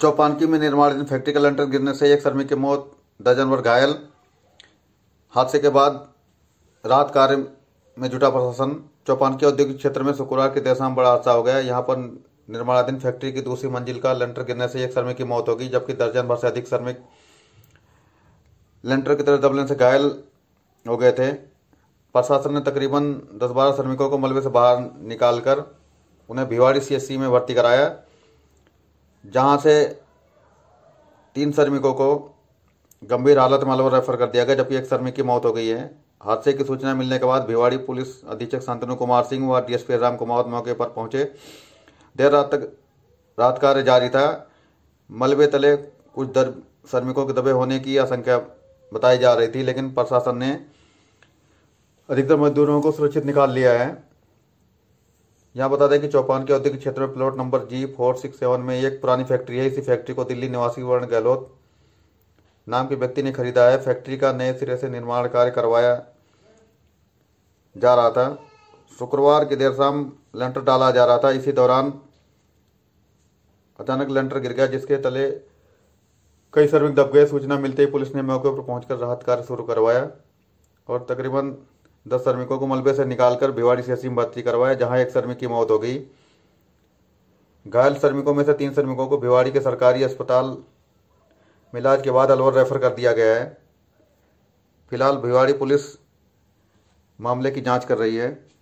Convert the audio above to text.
चौपानकी में निर्माणाधीन फैक्ट्री का लंटर गिरने से एक श्रमिक की मौत दर्जन भर घायल हादसे के बाद राहत कार्य में जुटा प्रशासन चौपानकी औद्योगिक क्षेत्र में शुक्रवार की देर बड़ा हादसा हो गया यहाँ पर निर्माणाधीन फैक्ट्री की दूसरी मंजिल का लेंटर गिरने से एक श्रमिक की मौत होगी जबकि दर्जन भर से अधिक श्रमिक लेंटर की तरफ दबने से घायल हो गए थे प्रशासन ने तकरीबन दस बारह श्रमिकों को मलबे से बाहर निकालकर उन्हें भिवाड़ी सीएससी में भर्ती कराया जहां से तीन श्रमिकों को गंभीर हालत में अलवर रेफर कर दिया गया जबकि एक श्रमिक की मौत हो गई है हादसे की सूचना मिलने के बाद भिवाड़ी पुलिस अधीक्षक शांतनु कुमार सिंह व डीएसपी राम कुमार मौके पर पहुंचे देर रात तक रात कार्य जारी था मलबे तले कुछ दर श्रमिकों के दबे होने की आशंका बताई जा रही थी लेकिन प्रशासन ने अधिकतर मजदूरों को सुरक्षित निकाल लिया है यहाँ बता दें कि चौपान के औद्योगिक क्षेत्र में plot number G four six seven में एक पुरानी फैक्ट्री है इसी फैक्ट्री को दिल्ली निवासी वर्ण गहलोत नाम के व्यक्ति ने खरीदा है फैक्ट्री का नए सिरे से निर्माण कार्य करवाया जा रहा था शुक्रवार की देर शाम लेंटर डाला जा रहा था इसी दौरान अचानक लेंटर गिर गया जिसके तले कई श्रमिक दब गए सूचना मिलते ही पुलिस ने मौके पर पहुंचकर राहत कार्य शुरू करवाया और तकरीबन दस श्रमिकों को मलबे से निकालकर भिवाड़ी से में भर्ती करवाया जहां एक श्रमिक की मौत हो गई घायल श्रमिकों में से तीन श्रमिकों को भिवाड़ी के सरकारी अस्पताल में इलाज के बाद अलवर रेफर कर दिया गया है फिलहाल भिवाड़ी पुलिस मामले की जांच कर रही है